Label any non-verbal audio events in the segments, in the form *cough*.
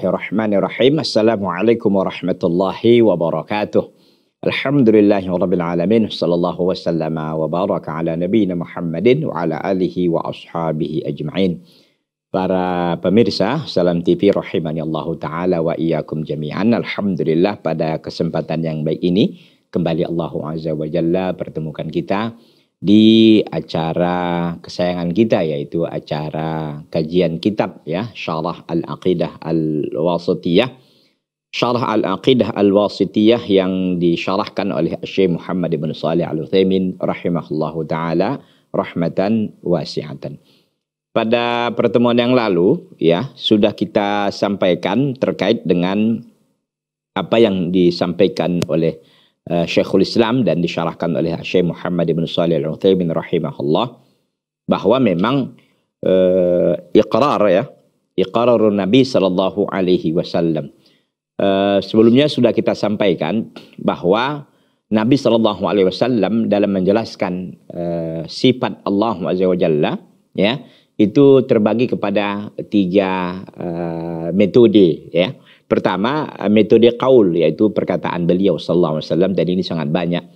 Bismillahirrahmanirrahim. Assalamualaikum warahmatullahi wabarakatuh. Alhamdulillahi rabbil alamin. Sallallahu wasallam wa baraka ala nabiyina Muhammadin wa ala alihi wa ashabihi ajma'in. Para pemirsa, salam TV rahimani Allah Ta'ala wa iyyakum jami'an. Alhamdulillah pada kesempatan yang baik ini, kembali Allah Azza wa Jalla pertemukan kita di acara kesayangan kita yaitu acara kajian kitab ya Syarah Al-Aqidah Al-Wasitiyah Syarah Al-Aqidah Al-Wasitiyah yang disyarahkan oleh Syekh Muhammad bin Salih Al-Utsaimin rahimahullahu taala rahmatan wasi'atan. Pada pertemuan yang lalu ya sudah kita sampaikan terkait dengan apa yang disampaikan oleh Eh, Syekhul Islam dan disyarahkan oleh Syekh Muhammad bin Salih al uthaymin rahimahullah bahwa memang uh, iqrar ya iqrar Nabi sallallahu alaihi wasallam. Uh, sebelumnya sudah kita sampaikan bahwa Nabi Shallallahu Alaihi Wasallam dalam menjelaskan uh, sifat Allah Azza wa Jalla, ya itu terbagi kepada tiga uh, metode, ya Pertama, metode kaul yaitu perkataan beliau sallallahu alaihi wasallam dan ini sangat banyak.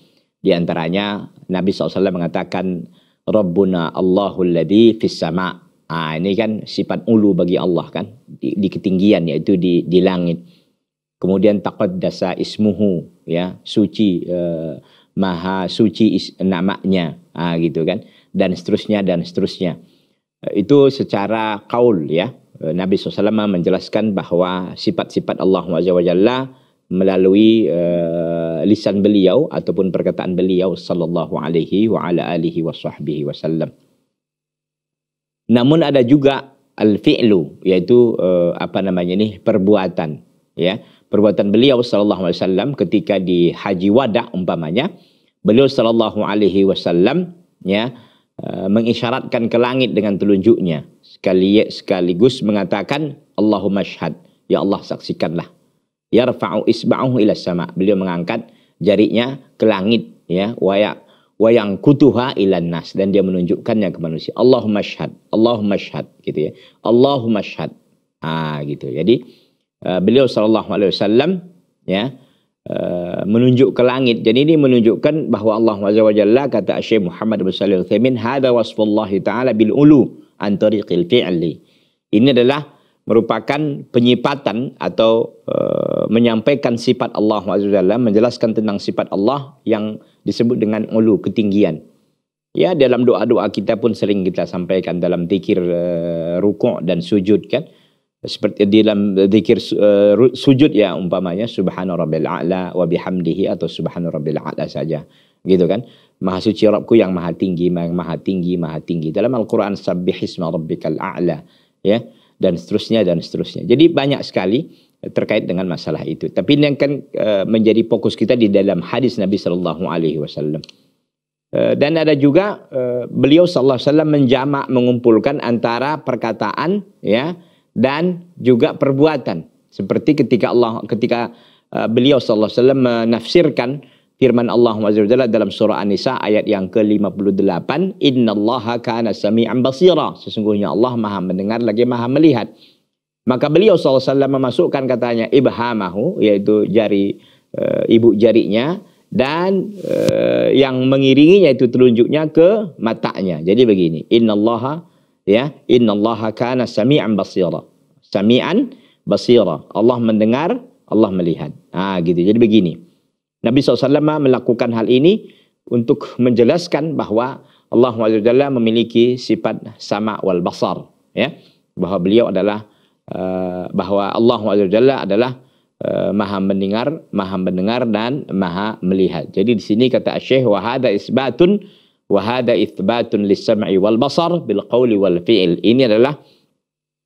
Di antaranya Nabi SAW mengatakan Rabbuna Allahul ladzi fis sama. Ah, ini kan sifat ulu bagi Allah kan di, di ketinggian yaitu di di langit. Kemudian taqaddasa ismuhu ya, suci eh, maha suci is, namanya. Ah gitu kan. Dan seterusnya dan seterusnya. Itu secara kaul ya Eh, Nabi SAW menjelaskan bahawa sifat-sifat Allah SWT melalui uh, lisan beliau ataupun perkataan beliau sallallahu alaihi wa ala alihi wasahbihi wasallam. Namun ada juga al-fi'lu yaitu uh, apa namanya ini perbuatan ya. Perbuatan beliau sallallahu alaihi wasallam ketika di Haji Wada umpamanya, beliau sallallahu alaihi wasallam ya Uh, mengisyaratkan ke langit dengan telunjuknya sekali sekaligus mengatakan Allahumma syhad ya Allah saksikanlah yarfa'u isba'ahu ila sama beliau mengangkat jarinya ke langit ya waya wayang kutuha ilan nas dan dia menunjukkannya ke manusia Allahumma syhad Allahumma syhad gitu ya Allahumma syhad ah gitu jadi uh, beliau sallallahu alaihi wasallam ya Uh, menunjuk ke langit. Jadi ini menunjukkan bahawa Allah SWT kata Syekh Muhammad bin Salih Uthamin, Hada wasfullah ta'ala bil'ulu antariqil fi'li. Ini adalah merupakan penyipatan atau uh, menyampaikan sifat Allah SWT, menjelaskan tentang sifat Allah yang disebut dengan ulu, ketinggian. Ya dalam doa-doa kita pun sering kita sampaikan dalam tikir uh, rukuk dan sujud kan. Uh, seperti di dalam eh, zikir uh, sujud ya umpamanya subhanallah rabbil a'la wa bihamdihi atau subhanallah rabbil a'la saja gitu kan maha suci Rabbku yang maha tinggi maha tinggi maha tinggi dalam Al-Qur'an subbihisma rabbikal a'la ya dan seterusnya dan seterusnya jadi banyak sekali terkait dengan masalah itu tapi ini yang kan uh, menjadi fokus kita di dalam hadis Nabi sallallahu alaihi wasallam dan ada juga uh, beliau sallallahu alaihi wasallam menjamak mengumpulkan antara perkataan ya dan juga perbuatan seperti ketika Allah ketika uh, beliau sallallahu alaihi wasallam menafsirkan firman Allah Subhanahu dalam surah An-Nisa ayat yang ke-58 innallaha kana sami'an basira sesungguhnya Allah Maha mendengar lagi Maha melihat maka beliau sallallahu alaihi wasallam memasukkan katanya ibhamahu yaitu jari uh, ibu jarinya dan uh, yang mengiringinya itu telunjuknya ke matanya jadi begini innallaha ya innallaha kana sami'an basira Sami'an basira. Allah mendengar, Allah melihat. Ha, gitu. Jadi begini. Nabi SAW melakukan hal ini untuk menjelaskan bahawa Allah SWT memiliki sifat sama wal basar. Ya? Bahawa beliau adalah, uh, bahawa Allah SWT adalah uh, maha mendengar, maha mendengar dan maha melihat. Jadi di sini kata Syekh wa hada isbatun wa hada isbatun lis sam'i wal basar bil qawli wal fi'il. Ini adalah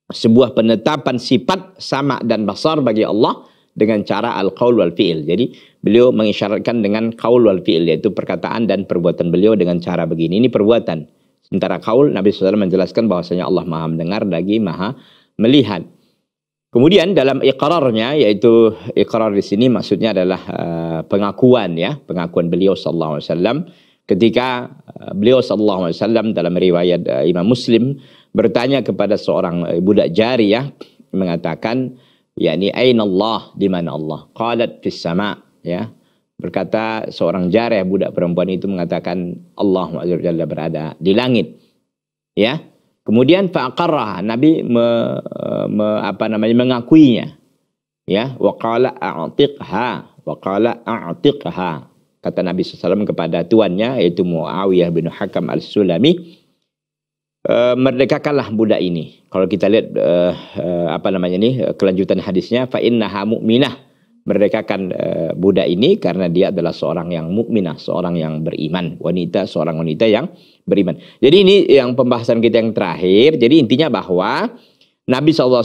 sebuah penetapan sifat sama dan besar bagi Allah dengan cara al-qaul wal fi'il. Jadi beliau mengisyaratkan dengan qaul wal fi'il yaitu perkataan dan perbuatan beliau dengan cara begini. Ini perbuatan. Sementara qaul Nabi SAW menjelaskan bahwasanya Allah Maha mendengar lagi Maha melihat. Kemudian dalam iqrarnya yaitu iqrar di sini maksudnya adalah eh, pengakuan ya, pengakuan beliau sallallahu alaihi wasallam ketika eh, beliau sallallahu alaihi wasallam dalam riwayat eh, Imam Muslim bertanya kepada seorang eh, budak jari ya mengatakan yakni aina Allah di mana Allah qalat fis sama ya berkata seorang jariyah eh, budak perempuan itu mengatakan Allah azza jalla berada di langit ya kemudian faqarraha nabi me, eh, me, apa namanya mengakuinya ya wa qala a'tiqha wa qala a'tiqha kata Nabi SAW kepada tuannya yaitu Muawiyah bin Hakam al-Sulami Eh, merdekakanlah budak ini. Kalau kita lihat uh, uh, apa namanya ini kelanjutan hadisnya fa innaha mu'minah merdekakan uh, budak ini karena dia adalah seorang yang mukminah, seorang yang beriman, wanita seorang wanita yang beriman. Jadi ini yang pembahasan kita yang terakhir. Jadi intinya bahwa Nabi SAW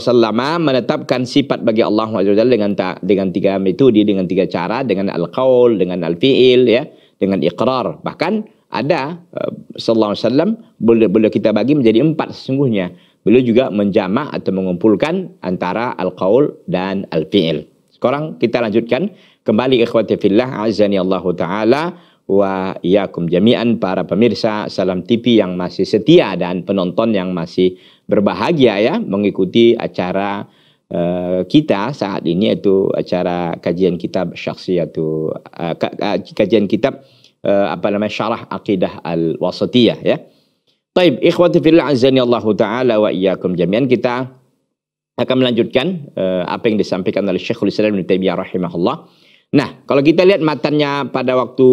menetapkan sifat bagi Allah SWT dengan tak dengan tiga metode, dengan tiga cara, dengan al-qaul, dengan al-fi'il, ya, dengan iqrar. Bahkan ada eh, sallallahu alaihi wasallam boleh boleh kita bagi menjadi empat sesungguhnya. Beliau juga menjamak atau mengumpulkan antara al-qaul dan al-fi'il. Sekarang kita lanjutkan kembali ikhwati fillah azani Allah taala wa yakum jami'an para pemirsa Salam TV yang masih setia dan penonton yang masih berbahagia ya mengikuti acara uh, kita saat ini yaitu acara kajian kitab syakhsi yaitu uh, eh, kajian kitab Eh, apa namanya syarah akidah al-wasatiyah ya. Taib, ikhwati fil azani Allah taala wa iyyakum jami'an kita akan melanjutkan uh, apa yang disampaikan oleh Syekhul Islam Ibnu Taimiyah rahimahullah. Nah, kalau kita lihat matanya pada waktu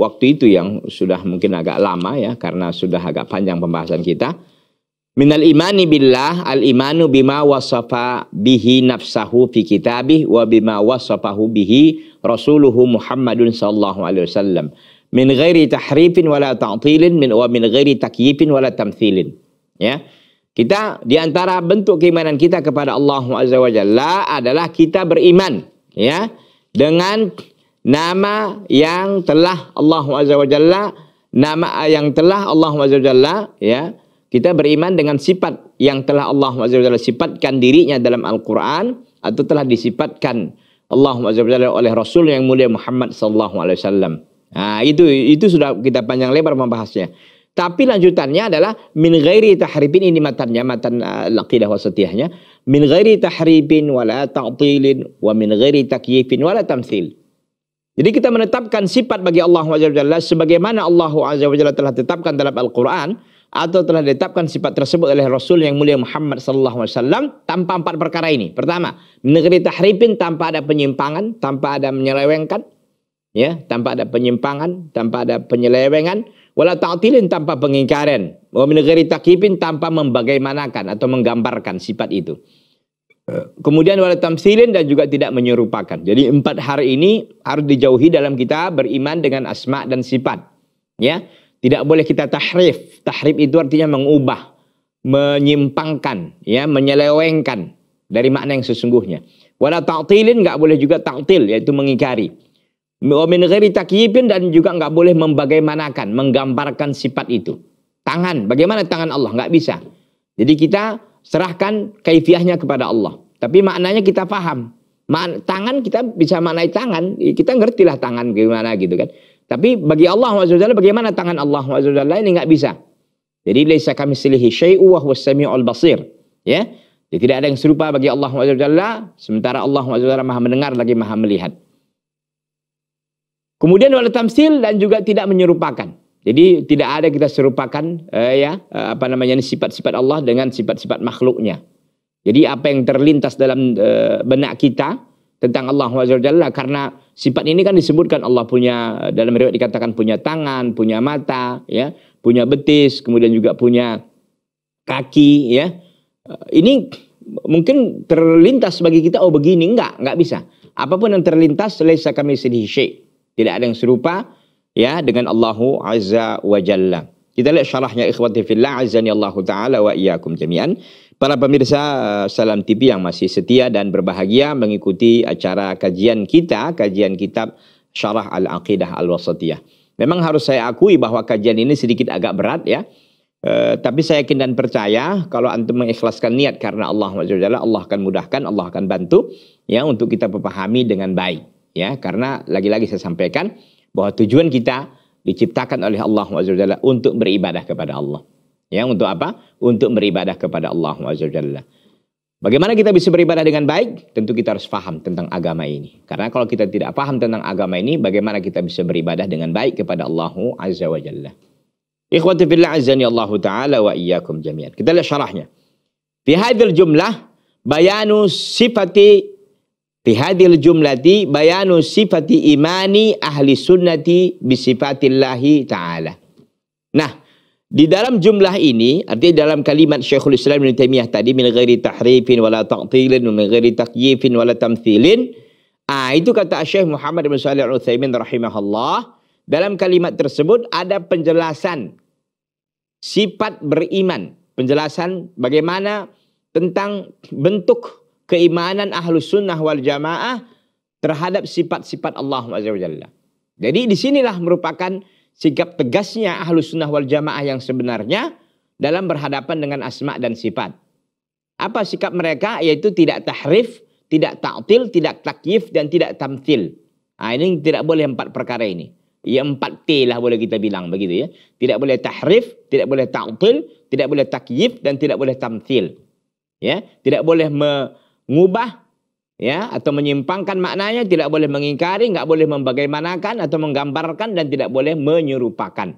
waktu itu yang sudah mungkin agak lama ya karena sudah agak panjang pembahasan kita. Minal imani billah al imanu bima wasafa bihi nafsahu fi kitabih wa bima wasafahu bihi rasuluhu Muhammadun sallallahu alaihi wasallam min ghairi tahrifin wala ta'tilin min wa min ghairi takyifin wala tamthilin ya kita di antara bentuk keimanan kita kepada Allah Azza wa Jalla adalah kita beriman ya dengan nama yang telah Allah Azza wa Jalla nama yang telah Allah Azza wa Jalla ya kita beriman dengan sifat yang telah Allah Azza wa Jalla sifatkan dirinya dalam Al-Qur'an atau telah disifatkan Allah Azza wa Jalla oleh Rasul yang mulia Muhammad sallallahu alaihi wasallam. Nah, itu itu sudah kita panjang lebar membahasnya. Tapi lanjutannya adalah min ghairi tahribin ini matannya matan laqidah ah, wasatiyahnya min ghairi tahribin wala ta'tilin wa min ghairi takyifin wala tamthil. Jadi kita menetapkan sifat bagi Allah Jalla sebagaimana Allah Jalla telah tetapkan dalam Al-Qur'an atau telah ditetapkan sifat tersebut oleh Rasul yang mulia Muhammad sallallahu alaihi wasallam tanpa empat perkara ini. Pertama, min ghairi tahribin tanpa ada penyimpangan, tanpa ada menyelewengkan, ya tanpa ada penyimpangan tanpa ada penyelewengan wala ta'tilin tanpa pengingkaran wa min ghairi takibin tanpa membagaimanakan atau menggambarkan sifat itu kemudian wala tamsilin dan juga tidak menyerupakan jadi empat hari ini harus dijauhi dalam kita beriman dengan asma dan sifat ya tidak boleh kita tahrif tahrif itu artinya mengubah menyimpangkan ya menyelewengkan dari makna yang sesungguhnya wala ta'tilin nggak boleh juga ta'til yaitu mengingkari Min ghairi takyibin dan juga nggak boleh membagaimanakan, menggambarkan sifat itu. Tangan, bagaimana tangan Allah? Nggak bisa. Jadi kita serahkan kaifiahnya kepada Allah. Tapi maknanya kita paham. tangan kita bisa maknai tangan, kita ngertilah tangan gimana gitu kan. Tapi bagi Allah SWT bagaimana tangan Allah SWT ini nggak bisa. Jadi laisa kami silihi syai'u wa sami'ul basir. Ya. Jadi tidak ada yang serupa bagi Allah SWT. Sementara Allah SWT maha mendengar lagi maha melihat. Kemudian wala tamsil dan juga tidak menyerupakan. Jadi tidak ada kita serupakan eh, ya eh, apa namanya sifat-sifat Allah dengan sifat-sifat makhluknya. Jadi apa yang terlintas dalam uh, benak kita tentang Allah Jalla karena sifat ini kan disebutkan Allah punya eh, dalam riwayat dikatakan punya tangan, punya mata, ya, punya betis, kemudian juga punya kaki, ya. Ini mungkin terlintas bagi kita oh begini enggak, enggak bisa. Apapun yang terlintas selesa kami sedih syekh. Tidak ada yang serupa ya dengan Allah Azza wa Jalla. Kita lihat syarahnya ikhwati fillah azani Allahu taala wa iyyakum jami'an. Para pemirsa eh, Salam TV yang masih setia dan berbahagia mengikuti acara kajian kita, kajian kitab Syarah Al-Aqidah Al-Wasatiyah. Memang harus saya akui bahwa kajian ini sedikit agak berat ya. E, tapi saya yakin dan percaya kalau antum mengikhlaskan niat karena Allah Subhanahu Allah akan mudahkan, Allah akan bantu ya untuk kita pahami dengan baik ya karena lagi-lagi saya sampaikan bahwa tujuan kita diciptakan oleh Allah SWT untuk beribadah kepada Allah. Ya, untuk apa? Untuk beribadah kepada Allah SWT Bagaimana kita bisa beribadah dengan baik? Tentu kita harus paham tentang agama ini. Karena kalau kita tidak paham tentang agama ini, bagaimana kita bisa beribadah dengan baik kepada Allah Azza wa Jalla. Ikhwati fillah azani Allah Ta'ala wa iyyakum jami'an. Kita lihat syarahnya. Di hadir jumlah, bayanu sifati hadil jumlati bayanu sifati imani ahli sunnati bisifatillahi ta'ala. Nah, di dalam jumlah ini, artinya dalam kalimat Syekhul Islam bin Taimiyah tadi, min ghairi tahrifin wala ta'tilin, min ghairi takyifin wala tamthilin. Ah, itu kata Syekh Muhammad bin Salih Al-Uthaymin rahimahullah. Dalam kalimat tersebut ada penjelasan sifat beriman. Penjelasan bagaimana tentang bentuk keimanan ahlu sunnah wal jamaah terhadap sifat-sifat Allah Azza wa Jalla. Jadi disinilah merupakan sikap tegasnya ahlu sunnah wal jamaah yang sebenarnya dalam berhadapan dengan asma dan sifat. Apa sikap mereka? Yaitu tidak tahrif, tidak ta'til, tidak takyif, dan tidak tamtil. Nah, ini tidak boleh empat perkara ini. Ya empat T lah boleh kita bilang begitu ya. Tidak boleh tahrif, tidak boleh ta'til, tidak boleh takyif, dan tidak boleh tamtil. Ya, tidak boleh me ngubah ya atau menyimpangkan maknanya tidak boleh mengingkari nggak boleh membagaimanakan atau menggambarkan dan tidak boleh menyerupakan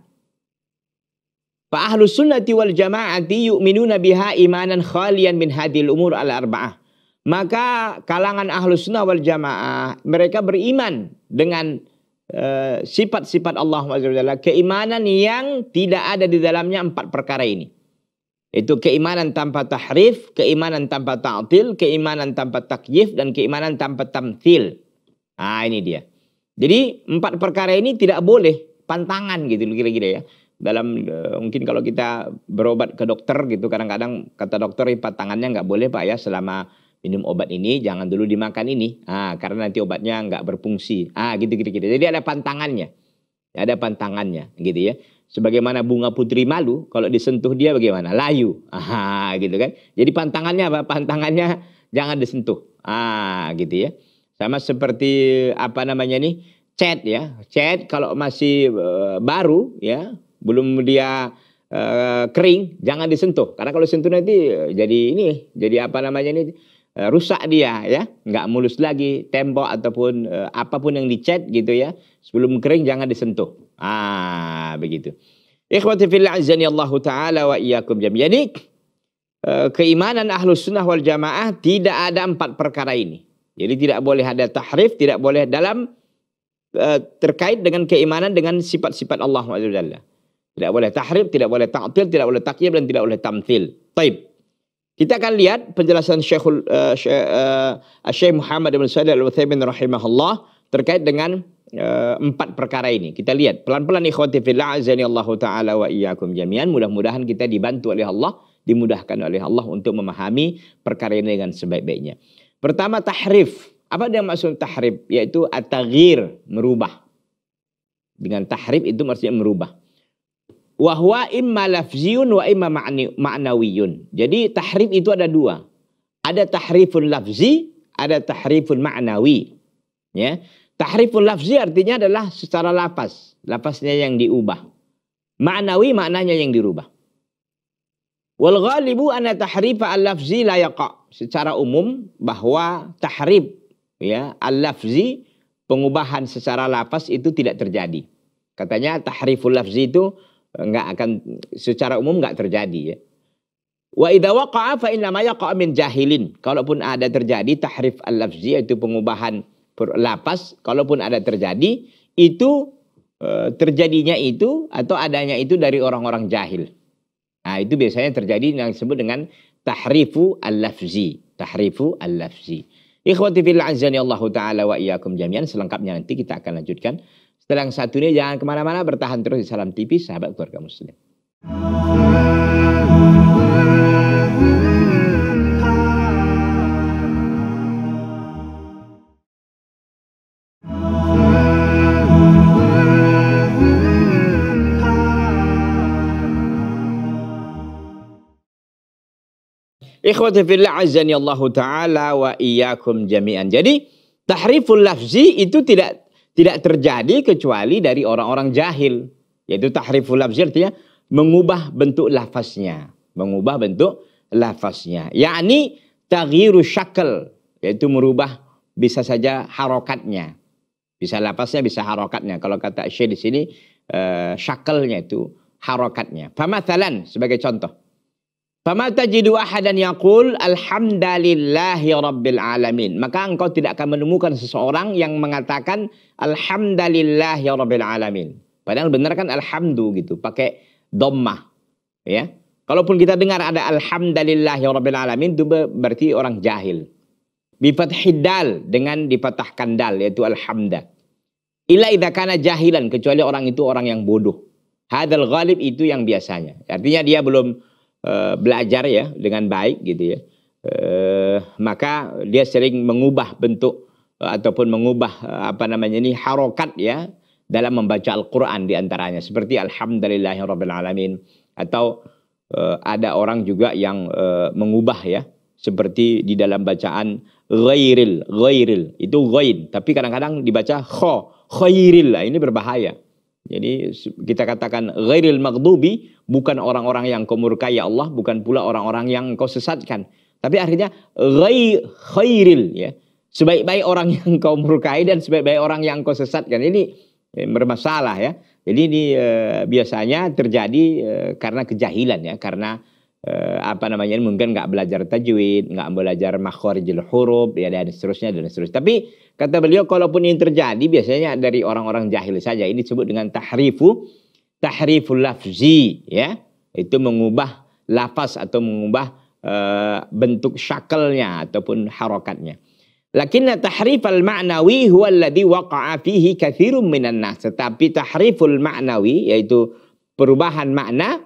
Fa ahlu sunnati wal jama'ati yu'minuna biha imanan khalian min hadil umur al arba'ah. Maka kalangan ahlu sunnah wal jama'ah mereka beriman dengan eh, sifat-sifat uh, Allah keimanan yang tidak ada di dalamnya empat perkara ini. Itu keimanan tanpa tahrif, keimanan tanpa ta'til, keimanan tanpa takyif, dan keimanan tanpa tamthil. Nah ini dia. Jadi empat perkara ini tidak boleh pantangan gitu kira-kira ya. Dalam eh, mungkin kalau kita berobat ke dokter gitu kadang-kadang kata dokter empat eh, tangannya nggak boleh pak ya selama minum obat ini jangan dulu dimakan ini. Ah karena nanti obatnya nggak berfungsi. Ah gitu kira-kira. Jadi ada pantangannya. Ada pantangannya gitu ya sebagaimana bunga putri malu kalau disentuh dia bagaimana layu ah gitu kan jadi pantangannya apa pantangannya jangan disentuh ah gitu ya sama seperti apa namanya nih chat ya chat kalau masih uh, baru ya belum dia uh, kering jangan disentuh karena kalau disentuh nanti eh, jadi ini jadi apa namanya nih uh, rusak dia ya nggak mulus lagi tembok ataupun apapun yang dicat gitu ya sebelum kering jangan disentuh Ah begitu. Ikhwati fil azani Allah taala wa iyyakum jami'an. Yani, eh, keimanan ahlu sunnah wal jamaah tidak ada empat perkara ini. Jadi tidak boleh ada tahrif, tidak boleh dalam eh, terkait dengan keimanan dengan sifat-sifat Allah SWT. Tidak boleh tahrif, tidak boleh ta'til, tidak boleh takyib dan tidak boleh tamthil. Taib. Kita akan lihat penjelasan Syekhul uh, Syekh, uh, Muhammad bin Salih al-Wathaymin rahimahullah. terkait dengan uh, empat perkara ini. Kita lihat pelan-pelan ikhwati fillah azani Allah taala wa iyyakum jami'an. Mudah-mudahan kita dibantu oleh Allah, dimudahkan oleh Allah untuk memahami perkara ini dengan sebaik-baiknya. Pertama tahrif. Apa yang maksud tahrif? Yaitu atagir merubah. Dengan tahrif itu maksudnya merubah. Wahwa imma lafziyun wa imma ma'nawiyun. Jadi tahrif itu ada dua. Ada tahriful lafzi, ada tahriful ma'nawi. Ya. Tahriful lafzi artinya adalah secara lapas, lapasnya yang diubah. Maknawi maknanya yang dirubah. Wal ghalibu anna tahrifa al-lafzi la yaqa. Secara umum bahwa tahrif ya al-lafzi pengubahan secara lapas itu tidak terjadi. Katanya tahriful lafzi itu enggak akan secara umum enggak terjadi ya. Wa idza waqa'a fa inna ma yaqa'u min jahilin. Kalaupun ada terjadi tahrif al-lafzi itu pengubahan lapas kalaupun ada terjadi itu eh, terjadinya itu atau adanya itu dari orang-orang jahil. Nah, itu biasanya terjadi yang disebut dengan tahrifu al-lafzi, tahrifu al-lafzi. Ikhwati fil azani Allah taala wa iyyakum jami'an selengkapnya nanti kita akan lanjutkan. Setelah yang satu ini jangan kemana-mana bertahan terus di Salam TV sahabat keluarga muslim. Ikhwati fillah azani Allah taala wa iyyakum jami'an. Jadi tahriful lafzi itu tidak tidak terjadi kecuali dari orang-orang jahil. Yaitu tahriful lafzi artinya mengubah bentuk lafaznya, mengubah bentuk lafaznya. Yakni taghyiru syakal, yaitu merubah bisa saja harokatnya. Bisa lafaznya, bisa harokatnya. Kalau kata Syekh di sini uh, eh, syakalnya itu harokatnya. Pemathalan sebagai contoh. Fama tajidu ahadan yaqul alhamdulillahi rabbil alamin. Maka engkau tidak akan menemukan seseorang yang mengatakan alhamdulillahi rabbil alamin. Padahal benar kan alhamdu gitu, pakai dhammah. Ya. Kalaupun kita dengar ada alhamdulillahi rabbil alamin itu berarti orang jahil. Bifathidal dengan dipatahkan dal yaitu alhamda. Ila idza kana jahilan kecuali orang itu orang yang bodoh. Hadal ghalib itu yang biasanya. Artinya dia belum Eh, belajar ya dengan baik gitu ya, uh, maka dia sering mengubah bentuk uh, ataupun mengubah uh, apa namanya ini harokat ya dalam membaca Al-Quran diantaranya seperti Alhamdulillahirobbilalamin atau uh, ada orang juga yang uh, mengubah ya seperti di dalam bacaan ghairil ghairil itu ghain tapi kadang-kadang dibaca kho khairil nah, ini berbahaya jadi kita katakan ghairil maghdubi bukan orang-orang yang kau murkai ya Allah, bukan pula orang-orang yang kau sesatkan. Tapi akhirnya khairil ya. Sebaik-baik orang *laughs* yang kau murkai dan sebaik-baik orang yang kau sesatkan. Ini eh, bermasalah ya. Jadi ini e, biasanya terjadi e, karena kejahilan ya, karena eh, apa namanya mungkin nggak belajar tajwid, nggak belajar makhorijul huruf ya dan seterusnya dan seterusnya. Tapi kata beliau kalaupun ini terjadi biasanya dari orang-orang jahil saja. Ini disebut dengan tahrifu tahriful lafzi ya. Itu mengubah lafaz atau mengubah eh, bentuk syakelnya ataupun harokatnya. Lakinna tahriful ma'nawi huwa alladhi waqa'a fihi kathirun minan nas. Tetapi tahriful ma'nawi yaitu perubahan makna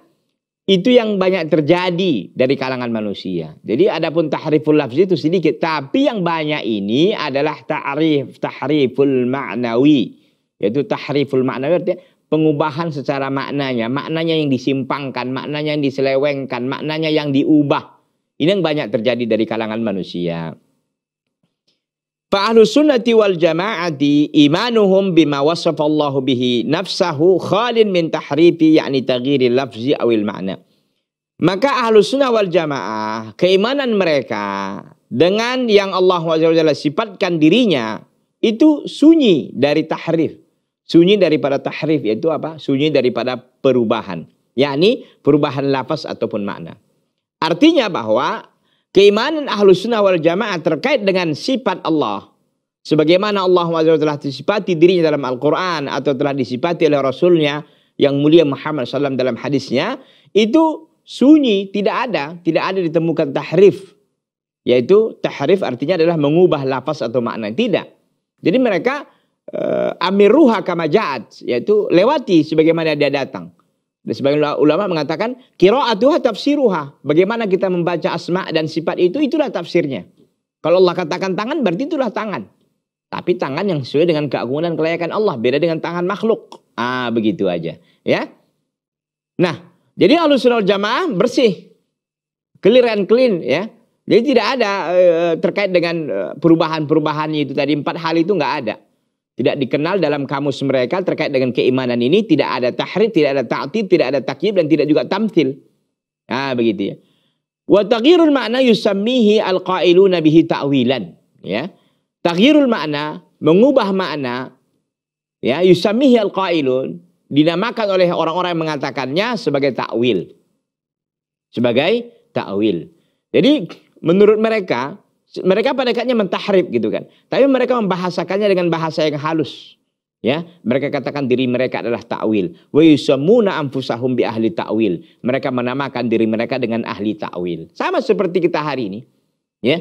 itu yang banyak terjadi dari kalangan manusia. Jadi adapun tahriful lafz itu sedikit, tapi yang banyak ini adalah ta'rif tahriful ma'nawi. Yaitu tahriful ma'nawi artinya pengubahan secara maknanya, maknanya yang disimpangkan, maknanya yang diselewengkan, maknanya yang diubah. Ini yang banyak terjadi dari kalangan manusia. Fa'ahlu sunnati wal jama'ati imanuhum bima wasafallahu bihi nafsahu khalin min tahrifi yakni taghiri lafzi awil ma'na. Maka ahlu sunnah wal jamaah, keimanan mereka dengan yang Allah SWT sifatkan dirinya itu sunyi dari tahrif. Sunyi daripada tahrif yaitu apa? Sunyi daripada perubahan. Yakni perubahan lafaz ataupun makna. Artinya bahwa Keimanan ahlu sunnah wal jamaah terkait dengan sifat Allah. Sebagaimana Allah SWT telah disipati dirinya dalam Al-Quran atau telah disipati oleh Rasulnya yang mulia Muhammad SAW dalam hadisnya. Itu sunyi, tidak ada. Tidak ada ditemukan tahrif. Yaitu tahrif artinya adalah mengubah lafaz atau makna. Tidak. Jadi mereka eh, amiruha kama Yaitu lewati sebagaimana dia datang. Dan sebagian ulama mengatakan qiraatuha tafsiruha. Bagaimana kita membaca asma dan sifat itu itulah tafsirnya. Kalau Allah katakan tangan berarti itulah tangan. Tapi tangan yang sesuai dengan keagungan dan kelayakan Allah, beda dengan tangan makhluk. Ah, begitu aja, ya. Nah, jadi alusunul jamaah bersih. Clear and clean, ya. Jadi tidak ada e, terkait dengan eh, perubahan-perubahan itu tadi empat hal itu nggak ada tidak dikenal dalam kamus mereka terkait dengan keimanan ini tidak ada tahrir, tidak ada ta'tib, tidak ada takyib dan tidak juga tamthil. Nah, begitu ya. Wa taghyirul makna yusammihi al-qailuna bihi ta'wilan, ya. Taghyirul makna, mengubah makna ya, yusammihi al-qailun dinamakan oleh orang-orang yang mengatakannya sebagai takwil. Sebagai takwil. Jadi menurut mereka mereka pada dekatnya mentahrif gitu kan. Tapi mereka membahasakannya dengan bahasa yang halus. Ya, mereka katakan diri mereka adalah takwil. Wa yusammuna anfusahum bi ahli takwil. Mereka menamakan diri mereka dengan ahli takwil. Sama seperti kita hari ini. Ya.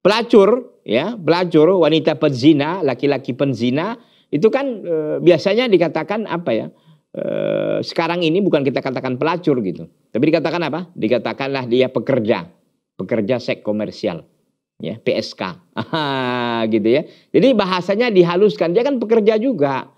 Pelacur, ya, pelacur, wanita penzina, laki-laki penzina, itu kan e, biasanya dikatakan apa ya? E, sekarang ini bukan kita katakan pelacur gitu. Tapi dikatakan apa? Dikatakanlah dia pekerja, pekerja seks komersial ya PSK *laughs* gitu ya jadi bahasanya dihaluskan dia kan pekerja juga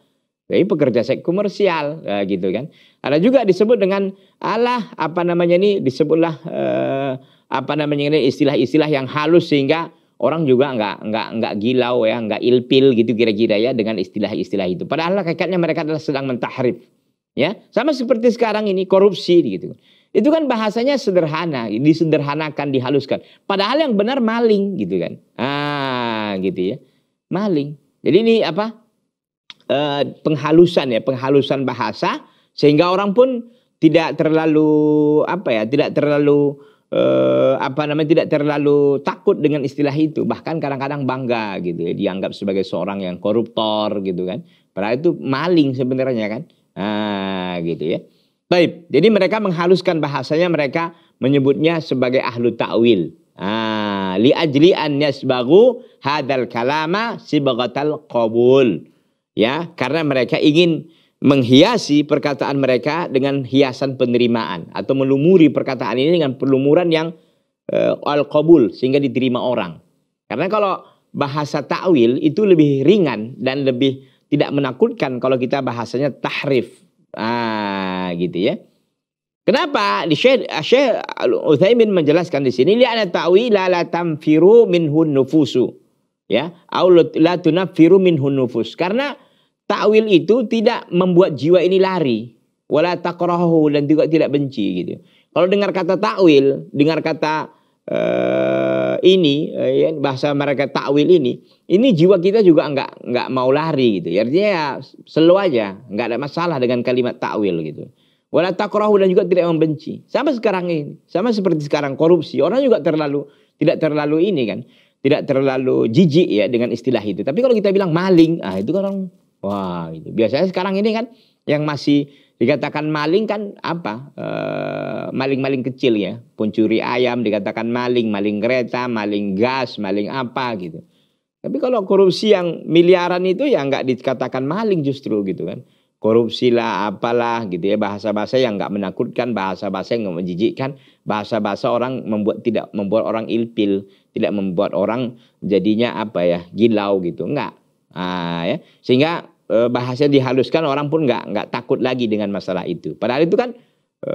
jadi pekerja seks komersial eh, gitu kan ada juga disebut dengan Allah apa namanya ini disebutlah eh, apa namanya ini istilah-istilah yang halus sehingga orang juga nggak nggak nggak gilau ya nggak ilpil gitu kira-kira ya dengan istilah-istilah itu padahal hakikatnya mereka adalah sedang mentahrif ya sama seperti sekarang ini korupsi gitu itu kan bahasanya sederhana, disederhanakan, dihaluskan. Padahal yang benar maling gitu kan. Ah, gitu ya. Maling. Jadi ini apa? E, penghalusan ya, penghalusan bahasa sehingga orang pun tidak terlalu apa ya, tidak terlalu e, apa namanya tidak terlalu takut dengan istilah itu bahkan kadang-kadang bangga gitu ya dianggap sebagai seorang yang koruptor gitu kan padahal itu maling sebenarnya kan ah gitu ya Baik, jadi mereka menghaluskan bahasanya mereka menyebutnya sebagai ahlu ta'wil. Ah, li ajli an yasbagu hadal kalama sibagatal qabul. Ya, karena mereka ingin menghiasi perkataan mereka dengan hiasan penerimaan atau melumuri perkataan ini dengan pelumuran yang uh, eh, al-qabul sehingga diterima orang. Karena kalau bahasa tawil itu lebih ringan dan lebih tidak menakutkan kalau kita bahasanya tahrif. Ah, gitu ya. Kenapa? Di Syekh ah, Utsaimin menjelaskan di sini ana ta'wila la tamfiru minhun nufusu. Ya, au la tunaffiru minhun nufus. Karena takwil itu tidak membuat jiwa ini lari, wala takrahu dan juga tidak benci gitu. Kalau dengar kata takwil, dengar kata uh, ini eh, ya, bahasa mereka takwil ini, ini jiwa kita juga enggak enggak mau lari gitu. Artinya ya selalu aja, enggak ada masalah dengan kalimat takwil gitu. Wala takrahu dan juga tidak membenci. Sama sekarang ini, sama seperti sekarang korupsi. Orang juga terlalu tidak terlalu ini kan, tidak terlalu jijik ya dengan istilah itu. Tapi kalau kita bilang maling, ah itu kan orang wah gitu. Biasanya sekarang ini kan yang masih dikatakan maling kan apa eh, maling-maling e, kecil ya pencuri ayam dikatakan maling maling kereta maling gas maling apa gitu tapi kalau korupsi yang miliaran itu ya nggak dikatakan maling justru gitu kan korupsi lah apalah gitu ya bahasa-bahasa yang nggak menakutkan bahasa-bahasa yang nggak menjijikkan bahasa-bahasa orang membuat tidak membuat orang ilpil tidak membuat orang jadinya apa ya gilau gitu nggak ah, ya sehingga e, bahasa dihaluskan orang pun nggak nggak takut lagi dengan masalah itu padahal itu kan e,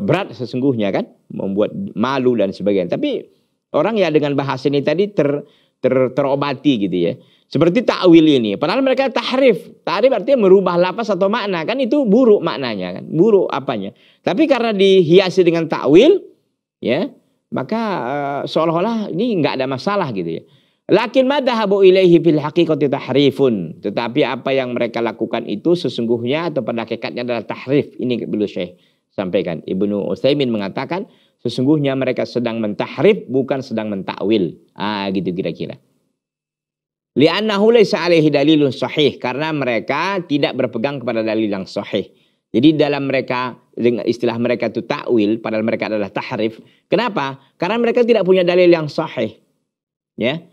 berat sesungguhnya kan membuat malu dan sebagainya tapi orang ya dengan bahasa ini tadi ter, ter terobati gitu ya seperti takwil ini. Padahal mereka tahrif. Tahrif artinya merubah lapas atau makna. Kan itu buruk maknanya kan. Buruk apanya. Tapi karena dihiasi dengan takwil. Ya. Maka uh, seolah-olah ini nggak ada masalah gitu ya. Lakin madhabu ilaihi fil haqiqati tahrifun. Tetapi apa yang mereka lakukan itu sesungguhnya atau pada hakikatnya adalah tahrif. Ini beliau Syekh sampaikan. Ibnu Utsaimin mengatakan sesungguhnya mereka sedang mentahrif bukan sedang mentakwil. Ah gitu kira-kira. Li'annahu laysa alaihi dalilun sahih karena mereka tidak berpegang kepada dalil yang sahih. Jadi dalam mereka dengan istilah mereka itu takwil padahal mereka adalah tahrif. Kenapa? Karena mereka tidak punya dalil yang sahih. Ya.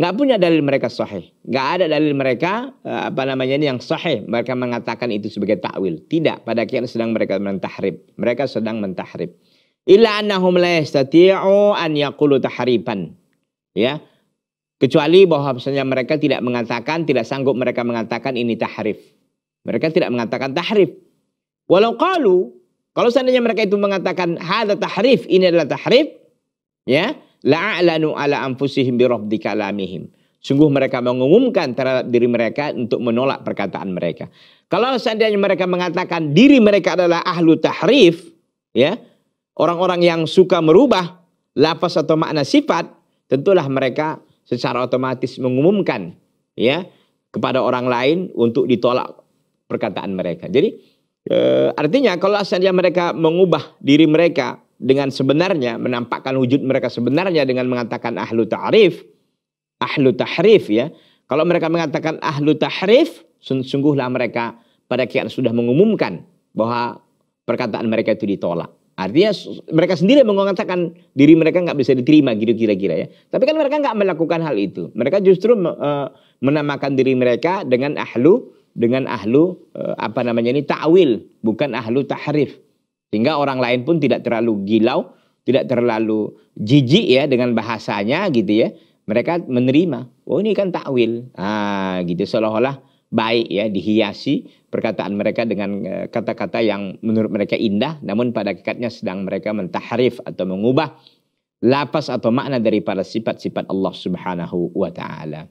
Nggak punya dalil mereka sahih. Nggak ada dalil mereka eh, apa namanya ini yang sahih. Mereka mengatakan itu sebagai takwil. Tidak, pada kian sedang mereka mentahrib. Mereka sedang mentahrib. Illa annahum la yastati'u an yaqulu tahriban. Ya, Kecuali bahwa misalnya mereka tidak mengatakan, tidak sanggup mereka mengatakan ini tahrif. Mereka tidak mengatakan tahrif. Walau kalu, kalau seandainya mereka itu mengatakan hada tahrif, ini adalah tahrif, ya, la'alanu ala anfusihim birabdi kalamihim. Sungguh mereka mengumumkan terhadap diri mereka untuk menolak perkataan mereka. Kalau seandainya mereka mengatakan diri mereka adalah ahlu tahrif, ya, orang-orang yang suka merubah lafaz atau makna sifat, tentulah mereka secara otomatis mengumumkan ya kepada orang lain untuk ditolak perkataan mereka. Jadi e, artinya kalau asalnya mereka mengubah diri mereka dengan sebenarnya menampakkan wujud mereka sebenarnya dengan mengatakan ahlu ta'rif, ahlu tahrif ya. Kalau mereka mengatakan ahlu tahrif, sungguhlah mereka pada kian sudah mengumumkan bahwa perkataan mereka itu ditolak. Artinya mereka sendiri mengatakan diri mereka nggak bisa diterima gitu kira-kira ya. Tapi kan mereka nggak melakukan hal itu. Mereka justru uh, menamakan diri mereka dengan ahlu dengan ahlu uh, apa namanya ini takwil, bukan ahlu tahrif. Sehingga orang lain pun tidak terlalu gilau, tidak terlalu jijik ya dengan bahasanya gitu ya. Mereka menerima. Oh ini kan takwil. Ah gitu seolah-olah baik ya dihiasi perkataan mereka dengan e, kata-kata yang menurut mereka indah namun pada hakikatnya sedang mereka mentahrif atau mengubah lapas atau makna daripada sifat-sifat Allah Subhanahu wa taala.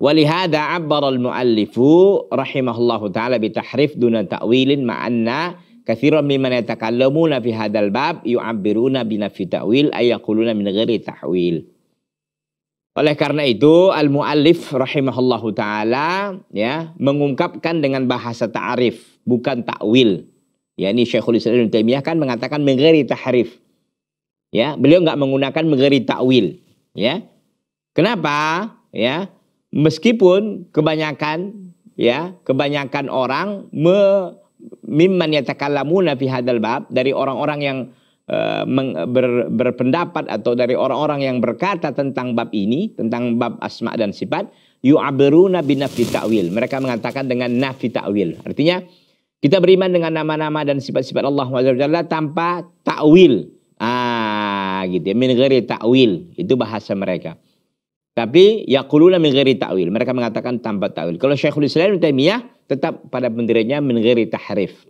Walihada abbar al-muallifu rahimahullahu taala bitahrif duna ta'wilin ma'anna kathiran mimman yatakallamuna fi hadzal bab yu'abbiruna binafi ta'wil ay yaquluna min ghairi ta'wil oleh karena itu al-muallif rahimahullahu taala ya mengungkapkan dengan bahasa ta'arif bukan tawil Ya ini Syekhul Islam Ibn Taymiyah kan mengatakan mengeri tahrif. Ya, beliau nggak menggunakan mengeri ta'wil. ya. Kenapa? Ya, meskipun kebanyakan ya, kebanyakan orang me mimman fi hadal bab dari orang-orang yang uh, ber, berpendapat atau dari orang-orang yang berkata tentang bab ini, tentang bab asma dan sifat, yu'abiruna binafi ta'wil. Mereka mengatakan dengan nafi ta'wil. Artinya kita beriman dengan nama-nama dan sifat-sifat Allah Subhanahu tanpa ta'wil. Ah, gitu ya. Min ghairi ta'wil. Itu bahasa mereka. Tapi yaquluna min ghairi ta'wil. Mereka mengatakan tanpa ta'wil. Kalau Syekhul Islam Taimiyah tetap pada pendirinya min ghairi tahrif.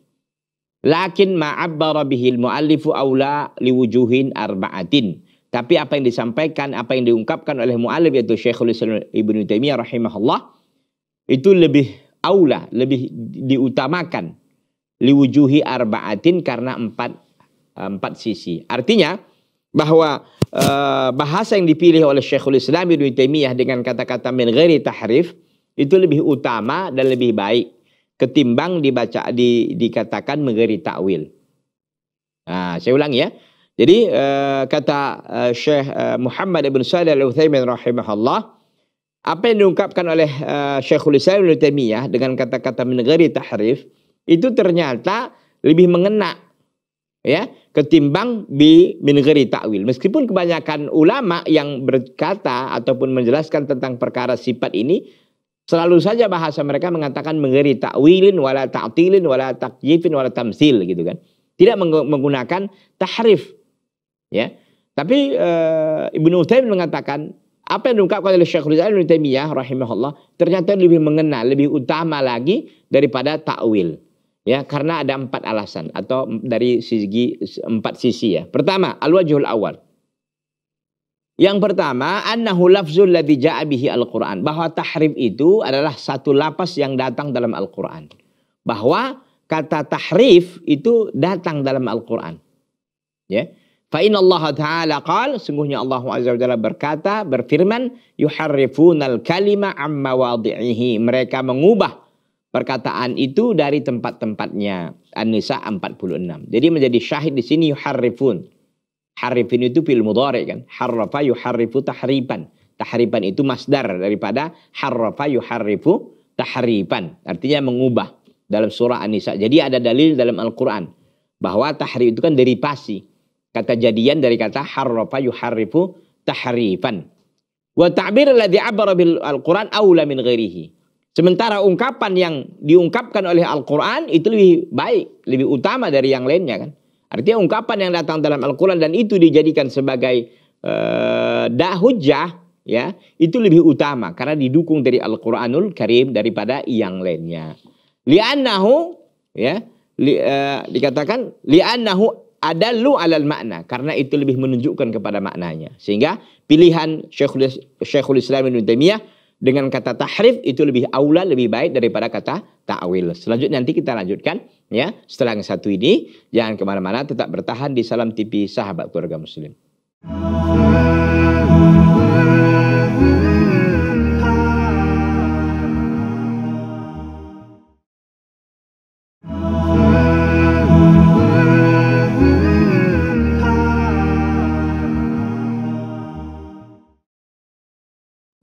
Lakin ma'abbara bihil mu'allifu aula liwujuhin arba'atin. Tapi apa yang disampaikan, apa yang diungkapkan oleh mu'allif yaitu Syekhul Islam Ibnu Taimiyah rahimahullah itu lebih aula, lebih diutamakan liwujuhi arba'atin karena empat empat sisi. Artinya bahwa e, bahasa yang dipilih oleh Syekhul Islam Ibnu Taimiyah dengan kata-kata min ghairi tahrif itu lebih utama dan lebih baik ketimbang dibaca di, dikatakan mengeri takwil. Nah, saya ulangi ya. Jadi uh, kata uh, Syekh uh, Muhammad Ibn Salih Al-Uthaymin rahimahullah, apa yang diungkapkan oleh uh, Syekhul Islam Ibn Taimiyah dengan kata-kata menegari tahrif itu ternyata lebih mengena ya ketimbang bi menegari takwil. Meskipun kebanyakan ulama yang berkata ataupun menjelaskan tentang perkara sifat ini Selalu saja bahasa mereka mengatakan mengeri takwilin wala ta'tilin wala takjifin wala tamsil gitu kan. Tidak menggunakan tahrif. Ya. Tapi uh, Ibnu Utsaimin mengatakan apa yang diungkapkan oleh Syekhul Islam Ibnu Taimiyah rahimahullah ternyata lebih mengenal, lebih utama lagi daripada takwil. Ya, karena ada empat alasan atau dari segi empat sisi ya. Pertama, al-wajhul awal yang pertama, annahu lafzul ladzi ja'a bihi al-Qur'an. Bahwa tahrim itu adalah satu lapas yang datang dalam Al-Qur'an. Bahwa kata tahrif itu datang dalam Al-Qur'an. Ya. Fa inna Allah Ta'ala qal, sungguhnya Allah Azza wa Jalla berkata, berfirman, yuharrifunal kalima amma wadi'ihi. Mereka mengubah perkataan itu dari tempat-tempatnya. An-Nisa 46. Jadi menjadi syahid di sini yuharrifun Harifin itu fil mudhari kan. Harrafa yuharrifu tahriban. Tahriban itu masdar daripada harrafa yuharrifu tahriban. Artinya mengubah dalam surah An-Nisa. Jadi ada dalil dalam Al-Quran bahwa tahri itu kan derivasi. Kata jadian dari kata harrafa yuharrifu tahriban. Wa ta'bir alladhi abara bil Al-Quran awla min ghairihi. Sementara ungkapan yang diungkapkan oleh Al-Quran itu lebih baik, lebih utama dari yang lainnya kan. Artinya ungkapan yang datang dalam Al-Quran dan itu dijadikan sebagai uh, dah ya, itu lebih utama karena didukung dari Al-Quranul Karim daripada yang lainnya. Li'annahu, ya, li, uh, dikatakan li'annahu lu alal makna karena itu lebih menunjukkan kepada maknanya. Sehingga pilihan Syekhul, Syekhul Islam Ibnu Taimiyah dengan kata tahrif itu lebih aula lebih baik daripada kata ta'wil. Selanjutnya nanti kita lanjutkan ya setelah yang satu ini jangan kemana-mana tetap bertahan di salam TV sahabat keluarga muslim.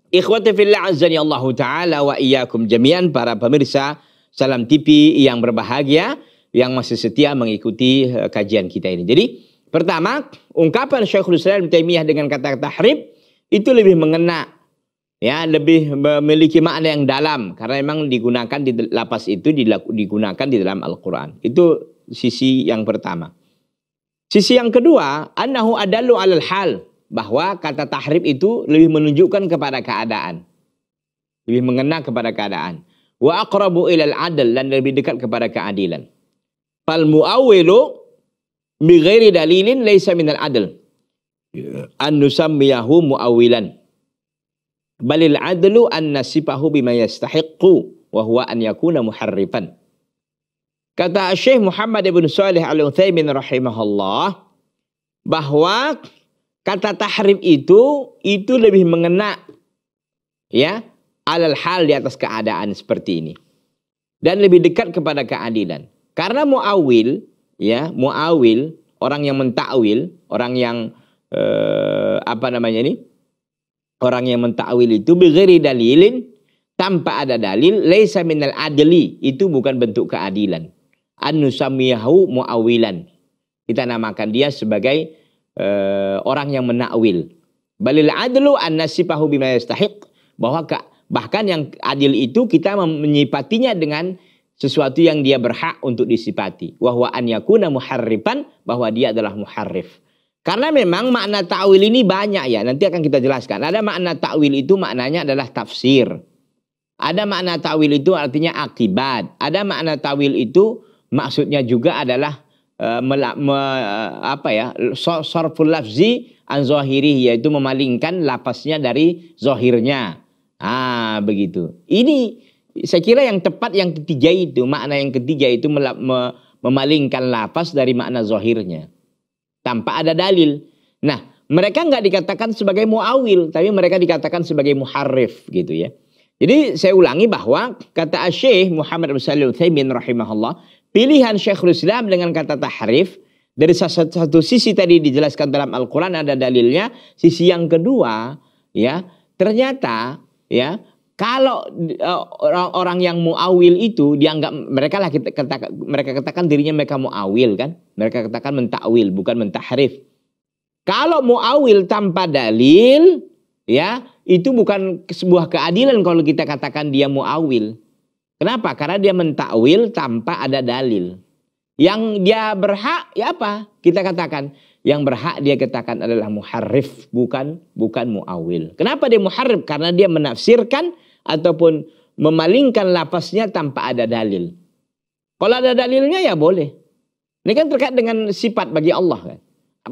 Ikhwati fillah azani Allah taala wa iyakum jami'an para pemirsa Salam TV yang berbahagia yang masih setia mengikuti eh, kajian kita ini. Jadi, pertama, ungkapan Syekhul Islam Taimiyah dengan kata tahrib itu lebih mengena ya, lebih memiliki makna yang dalam karena memang digunakan di lapas itu digunakan di dalam Al-Qur'an. Itu sisi yang pertama. Sisi yang kedua, annahu adallu alal hal bahwa kata tahrib itu lebih menunjukkan kepada keadaan. Lebih mengena kepada keadaan. Wa aqrabu ilal adl dan lebih dekat kepada keadilan. Fal muawwilu bi ghairi dalilin laisa al adl. An nusammiyahu muawwilan. Balil adlu an nasifahu bima yastahiqqu wa huwa an yakuna muharrifan. Kata Syekh Muhammad ibn Salih al-Uthaymin rahimahullah bahwa kata tahrib itu itu lebih mengena ya alal hal di atas keadaan seperti ini dan lebih dekat kepada keadilan. Karena muawil ya, muawil orang yang mentakwil, orang yang eh, apa namanya ini? Orang yang mentakwil itu begeri dalilin tanpa ada dalil laisa minal adli itu bukan bentuk keadilan an nusamiyahu muawilan kita namakan dia sebagai Eh, orang yang menakwil. Balil adlu an nasifahu bima yastahiq bahwa bahkan yang adil itu kita menyifatinya dengan sesuatu yang dia berhak untuk disipati. Wahwa an yakuna muharrifan bahwa dia adalah muharrif. Karena memang makna takwil ini banyak ya, nanti akan kita jelaskan. Ada makna takwil itu maknanya adalah tafsir. Ada makna takwil itu artinya akibat. Ada makna takwil itu maksudnya juga adalah Eh, melak, me, eh, apa ya sorful lafzi an zohiri yaitu memalingkan lapasnya dari zohirnya ah begitu ini saya kira yang tepat yang ketiga itu makna yang ketiga itu melap, me, memalingkan lapas dari makna zohirnya tanpa ada dalil nah mereka nggak dikatakan sebagai muawil tapi mereka dikatakan sebagai muharif gitu ya jadi saya ulangi bahwa kata Syekh Muhammad bin Shalih Utsaimin rahimahullah, Pilihan Syekhul Islam dengan kata tahrif dari satu, sisi tadi dijelaskan dalam Al-Qur'an ada dalilnya, sisi yang kedua ya, ternyata ya kalau orang-orang e, yang muawil itu dianggap mereka lah kita kata, mereka katakan dirinya mereka muawil kan mereka katakan mentakwil bukan mentahrif kalau muawil tanpa dalil ya itu bukan sebuah keadilan kalau kita katakan dia muawil Kenapa? Karena dia mentakwil tanpa ada dalil. Yang dia berhak ya apa? Kita katakan yang berhak dia katakan adalah muharrif bukan bukan muawil. Kenapa dia muharrif? Karena dia menafsirkan ataupun memalingkan lapasnya tanpa ada dalil. Kalau ada dalilnya ya boleh. Ini kan terkait dengan sifat bagi Allah kan.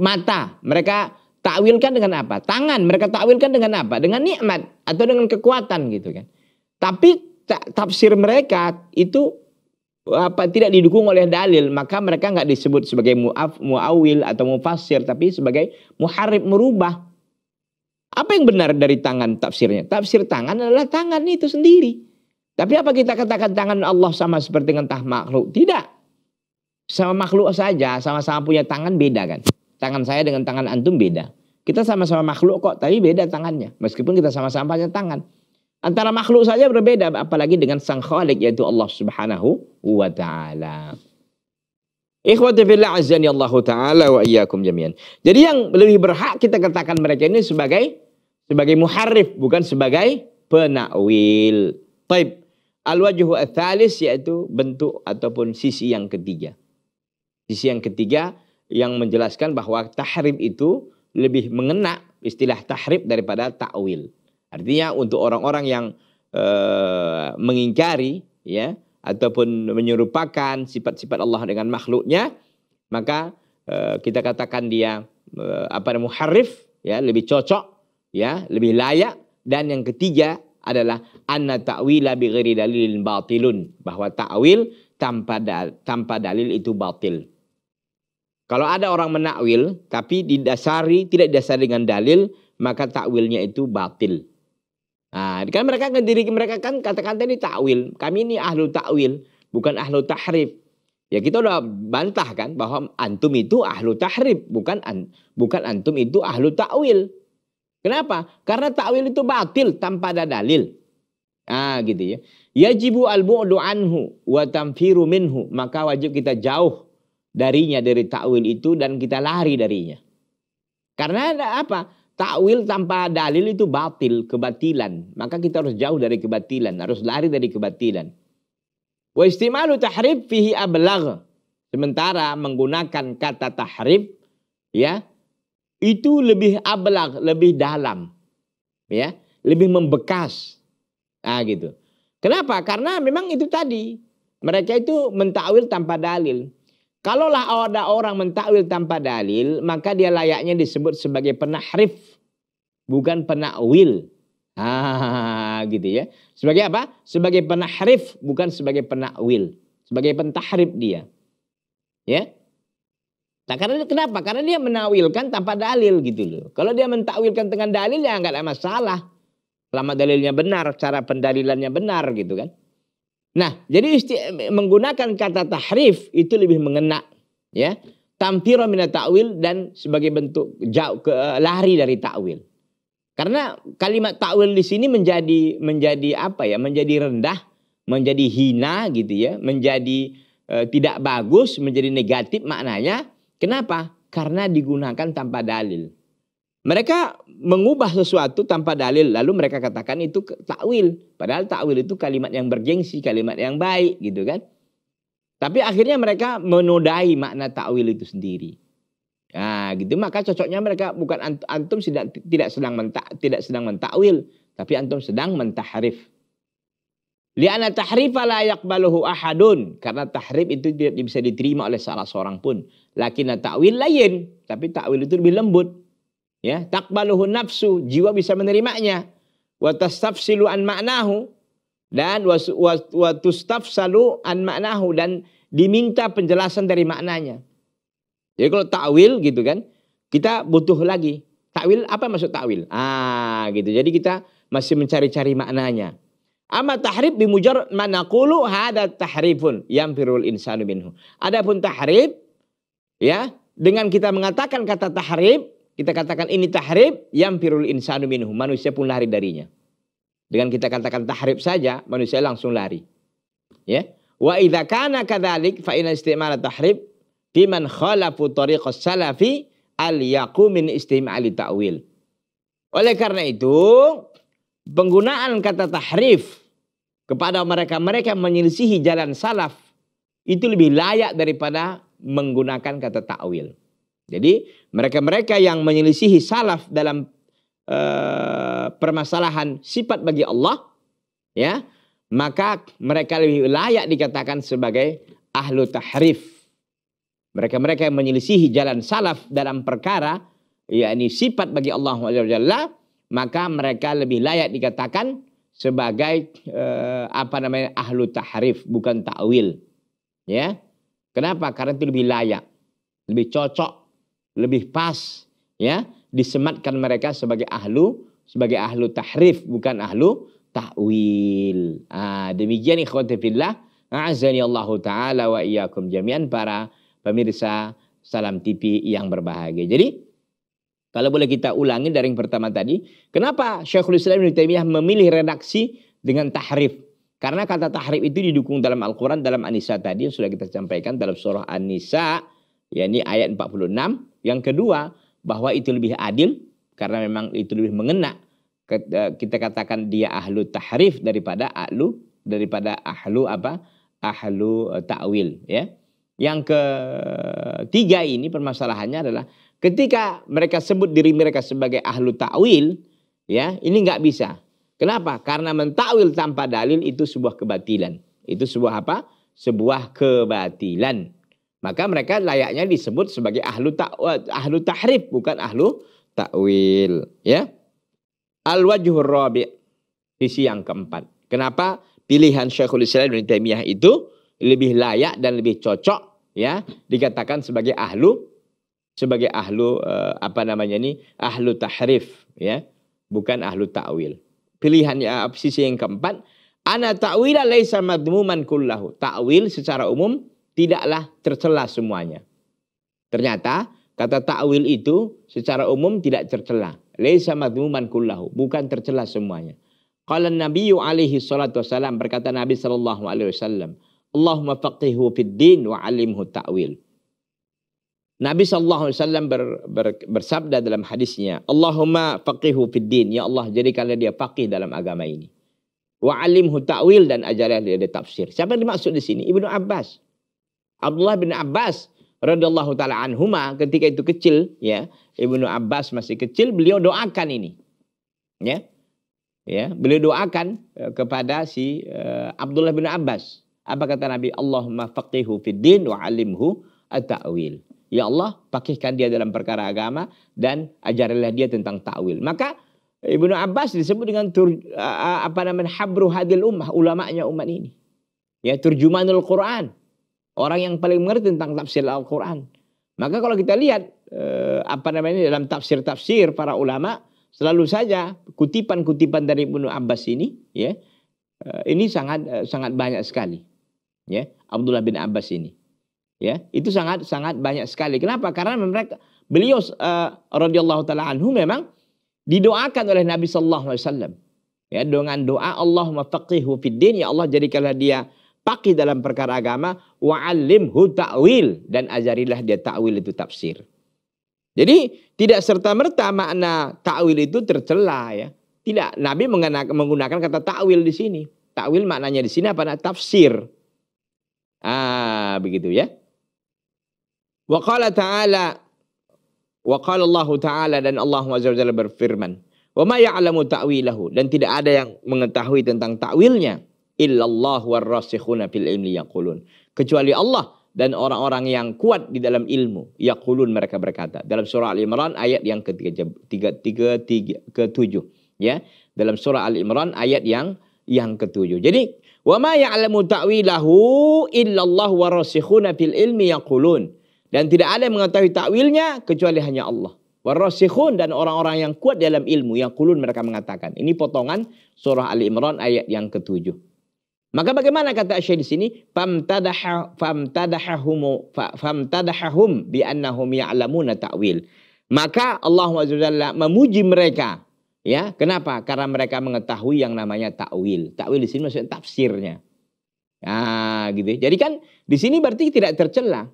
Mata mereka takwilkan dengan apa? Tangan mereka takwilkan dengan apa? Dengan nikmat atau dengan kekuatan gitu kan. Tapi tafsir mereka itu apa tidak didukung oleh dalil maka mereka nggak disebut sebagai muaf muawil atau mufasir tapi sebagai muharib merubah apa yang benar dari tangan tafsirnya tafsir tangan adalah tangan itu sendiri tapi apa kita katakan tangan Allah sama seperti dengan tah makhluk tidak sama makhluk saja sama-sama punya tangan beda kan tangan saya dengan tangan antum beda kita sama-sama makhluk kok tapi beda tangannya meskipun kita sama-sama punya tangan Antara makhluk saja berbeda apalagi dengan sang khalik yaitu Allah Subhanahu wa taala. Ikhwati fillah azani Allah taala wa iyyakum jami'an. Jadi yang lebih berhak kita katakan mereka ini sebagai sebagai muharrif bukan sebagai penakwil. Taib. Al-wajhu ats yaitu bentuk ataupun sisi yang ketiga. Sisi yang ketiga yang menjelaskan bahwa tahrib itu lebih mengena istilah tahrib daripada takwil. Artinya untuk orang-orang yang e, mengingkari ya ataupun menyerupakan sifat-sifat Allah dengan makhluknya, maka e, kita katakan dia e, apa muharrif ya lebih cocok ya lebih layak dan yang ketiga adalah anna ta'wila bi ghairi dalilin batilun bahwa ta'wil tanpa da, tanpa dalil itu batil. Kalau ada orang menakwil tapi didasari tidak didasari dengan dalil maka takwilnya itu batil. Nah, kan mereka diri mereka kan kata-kata ini takwil. Kami ini ahlu takwil, bukan ahlu tahrif. Ya kita udah bantah kan bahwa antum itu ahlu tahrif, bukan an, bukan antum itu ahlu takwil. Kenapa? Karena takwil itu batil tanpa ada dalil. Ah gitu ya. Yajibu al-bu'du anhu wa tamfiru minhu, maka wajib kita jauh darinya dari takwil itu dan kita lari darinya. Karena ada apa? Takwil tanpa dalil itu batil, kebatilan. Maka kita harus jauh dari kebatilan, harus lari dari kebatilan. Wa istimalu tahrib fihi ablagh. Sementara menggunakan kata tahrib ya itu lebih ablagh, lebih dalam. Ya, lebih membekas. Ah gitu. Kenapa? Karena memang itu tadi mereka itu mentakwil tanpa dalil. Kalaulah ada orang mentakwil tanpa dalil, maka dia layaknya disebut sebagai penahrif, bukan penakwil. Ah, gitu ya. Sebagai apa? Sebagai penahrif, bukan sebagai penakwil. Sebagai pentahrif dia. Ya. Nah, karena kenapa? Karena dia menawilkan tanpa dalil gitu loh. Kalau dia mentakwilkan dengan dalil ya nggak ada masalah. Selama dalilnya benar, cara pendalilannya benar gitu kan. Nah, jadi isti, menggunakan kata tahrif itu lebih mengena ya. Tampiro mina ta'wil dan sebagai bentuk jauh ke lari dari ta'wil. Karena kalimat ta'wil di sini menjadi menjadi apa ya? Menjadi rendah, menjadi hina gitu ya, menjadi e, tidak bagus, menjadi negatif maknanya. Kenapa? Karena digunakan tanpa dalil. Mereka mengubah sesuatu tanpa dalil lalu mereka katakan itu takwil. Padahal takwil itu kalimat yang bergengsi, kalimat yang baik gitu kan. Tapi akhirnya mereka menodai makna takwil itu sendiri. Nah, gitu maka cocoknya mereka bukan antum tidak tidak sedang mentak tidak sedang mentakwil, tapi antum sedang mentahrif. Liana tahrifa la yaqbaluhu ahadun karena tahrif itu tidak bisa diterima oleh salah seorang pun. Lakinna takwil lain, tapi takwil itu lebih lembut ya takbaluhu nafsu jiwa bisa menerimanya wa silu an maknahu dan wa tustafsalu an maknahu dan diminta penjelasan dari maknanya jadi kalau takwil gitu kan kita butuh lagi takwil apa maksud takwil ah gitu jadi kita masih mencari-cari maknanya Ama tahrib bimujar manakulu hada yang firul insanu minhu. Adapun tahrib ya dengan kita mengatakan kata tahrib kita katakan ini tahrib, yang pirul insanu minhu. Manusia pun lari darinya. Dengan kita katakan tahrib saja, manusia langsung lari. Ya. Wa idza kana kadzalik fa inna istimal tahrib man khalafu tariq salafi al yaqumin min ta'wil. Oleh karena itu, penggunaan kata tahrif kepada mereka-mereka yang menyelisihi jalan salaf itu lebih layak daripada menggunakan kata takwil. Jadi mereka-mereka yang menyelisihi salaf dalam uh, permasalahan sifat bagi Allah, ya, maka mereka lebih layak dikatakan sebagai ahlu tahrif. Mereka-mereka yang menyelisihi jalan salaf dalam perkara yakni sifat bagi Allah Jalla, maka mereka lebih layak dikatakan sebagai eh, apa namanya ahlu tahrif bukan takwil. Ya. Kenapa? Karena itu lebih layak, lebih cocok lebih pas ya disematkan mereka sebagai ahlu sebagai ahlu tahrif bukan ahlu ta'wil. Ah, demikian ikhwati fillah. Azani Allah taala wa iyyakum jami'an para pemirsa Salam TV yang berbahagia. Jadi kalau boleh kita ulangi dari yang pertama tadi, kenapa Syekhul Islam Ibn Taymiyah memilih redaksi dengan tahrif? Karena kata tahrif itu didukung dalam Al-Qur'an dalam an tadi yang sudah kita sampaikan dalam surah An-Nisa yakni ayat 46 yang kedua, bahwa itu lebih adil karena memang itu lebih mengena e, kita katakan dia ahlu tahrif daripada ahlu daripada ahlu apa? ahlu e, tawil ya. Yang ketiga ini permasalahannya adalah ketika mereka sebut diri mereka sebagai ahlu tawil ya, ini nggak bisa. Kenapa? Karena mentakwil tanpa dalil itu sebuah kebatilan. Itu sebuah apa? Sebuah kebatilan. Maka mereka layaknya disebut sebagai ahlu ta ahlu tahrif bukan ahlu takwil, ya. Al wajhur rabi' sisi yang keempat. Kenapa pilihan Syekhul Islam Ibnu Taimiyah itu lebih layak dan lebih cocok ya dikatakan sebagai ahlu sebagai ahlu eh, apa namanya ini ahlu tahrif ya bukan ahlu takwil Pilihannya eh, sisi yang keempat Ana ta'wila laisa madmuman kullahu. Ta'wil secara umum tidaklah tercela semuanya. Ternyata kata takwil itu secara umum tidak tercela. Laisa madmuman kullahu, bukan tercela semuanya. Qala Nabi alaihi salatu wasalam berkata Nabi sallallahu alaihi wasallam, Allahumma faqihhu fid din wa alimhu ta'wil. Nabi sallallahu alaihi wasallam ber, ber, bersabda dalam hadisnya, Allahumma faqihhu fid din, ya Allah jadikanlah dia faqih dalam agama ini. Wa alimhu ta'wil dan ajarlah dia tafsir. Siapa yang dimaksud di sini? Ibnu Abbas. Abdullah bin Abbas radhiyallahu taala anhuma ketika itu kecil ya Ibnu Abbas masih kecil beliau doakan ini ya ya beliau doakan eh, kepada si uh, Abdullah bin Abbas apa kata Nabi Allahumma faqihu fid din wa alimhu at-ta'wil ya Allah pakihkan dia dalam perkara agama dan ajarilah dia tentang ta'wil maka Ibnu Abbas disebut dengan tur, uh, apa namanya habru hadil ummah ulamanya umat ini ya turjumanul Quran Orang yang paling mengerti tentang tafsir Al-Quran. Maka kalau kita lihat eh, apa namanya dalam tafsir-tafsir para ulama selalu saja kutipan-kutipan dari Ibnu Abbas ini, ya eh, ini sangat eh, sangat banyak sekali, ya Abdullah bin Abbas ini, ya itu sangat sangat banyak sekali. Kenapa? Karena mereka beliau eh, radhiyallahu taala anhu memang didoakan oleh Nabi Shallallahu Alaihi Wasallam, ya dengan doa Allahumma faqihu fid ya Allah jadikanlah dia pakai dalam perkara agama wa'allimhu ta'wil dan ajarilah dia ta'wil itu tafsir. Jadi tidak serta-merta makna ta'wil itu tercela ya. Tidak, Nabi menggunakan kata ta'wil di sini. Ta'wil maknanya di sini apa? Tafsir. Ah, begitu ya. Wa qala ta'ala wa qala Allah ta'ala dan Allah Azza berfirman, "Wa ma ya'lamu ta'wilahu" dan tidak ada yang mengetahui tentang takwilnya illallah warrasikhuna fil ilmi yaqulun kecuali Allah dan orang-orang yang kuat di dalam ilmu yaqulun mereka berkata dalam surah al imran ayat yang ke-3 3 ke 7 ya dalam surah al imran ayat yang yang ke-7 jadi wa ma ya'lamu ta'wilahu illallah warrasikhuna fil ilmi yaqulun dan tidak ada yang mengetahui takwilnya kecuali hanya Allah warrasikhun dan orang-orang yang kuat dalam ilmu yang kulun mereka mengatakan ini potongan surah Ali Imran ayat yang ketujuh Maka bagaimana kata Syekh di sini? Famtadaha famtadahahum famtadahahum bi annahum ya'lamuna ta'wil. Maka Allah SWT memuji mereka. Ya, kenapa? Karena mereka mengetahui yang namanya takwil. Takwil di sini maksudnya tafsirnya. Nah, gitu. Ya. Jadi kan di sini berarti tidak tercela.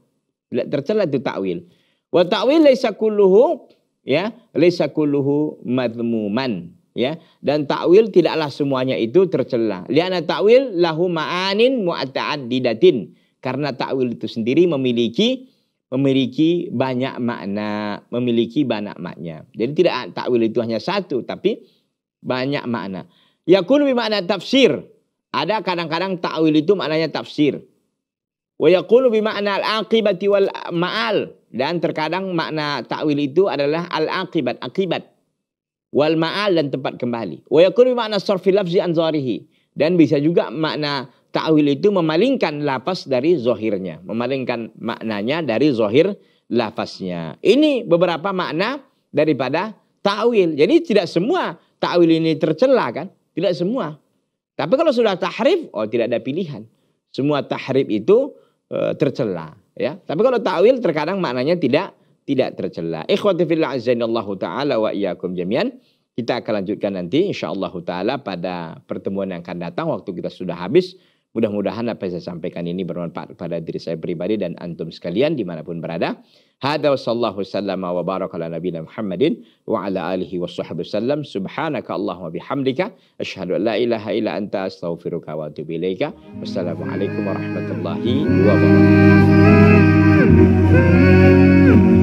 Tidak tercela itu takwil. Wa takwil laisa kulluhu ya, laisa kulluhu madmuman ya dan takwil tidaklah semuanya itu tercela liana takwil lahu ma'anin mu'ta'addidatin karena takwil itu sendiri memiliki memiliki banyak makna memiliki banyak makna jadi tidak takwil itu hanya satu tapi banyak makna yakun makna tafsir ada kadang-kadang takwil itu maknanya tafsir wa yaqulu bi makna al aqibati wal ma'al dan terkadang makna takwil itu adalah al aqibat akibat wal ma'al dan tempat kembali. Wa yakun makna sarfi lafzi an dan bisa juga makna ta'wil itu memalingkan lafaz dari zohirnya, memalingkan maknanya dari zohir lafaznya. Ini beberapa makna daripada ta'wil. Jadi tidak semua ta'wil ini tercela kan? Tidak semua. Tapi kalau sudah tahrif, oh tidak ada pilihan. Semua tahrif itu eh, tercela ya. Tapi kalau ta'wil terkadang maknanya tidak tidak tercela. Ikhwati fil azzainallahu taala wa iyyakum jami'an. Kita akan lanjutkan nanti insyaallah taala pada pertemuan yang akan datang waktu kita sudah habis. Mudah-mudahan apa yang saya sampaikan ini bermanfaat kepada diri saya pribadi dan antum sekalian dimanapun berada. Hada wa sallallahu sallama wa baraka ala nabina Muhammadin wa ala alihi wa sahbihi sallam. Subhanaka Allahumma bihamdika. Ashadu an la ilaha ila anta astaghfiruka wa atubu ilaika. Wassalamualaikum warahmatullahi wabarakatuh.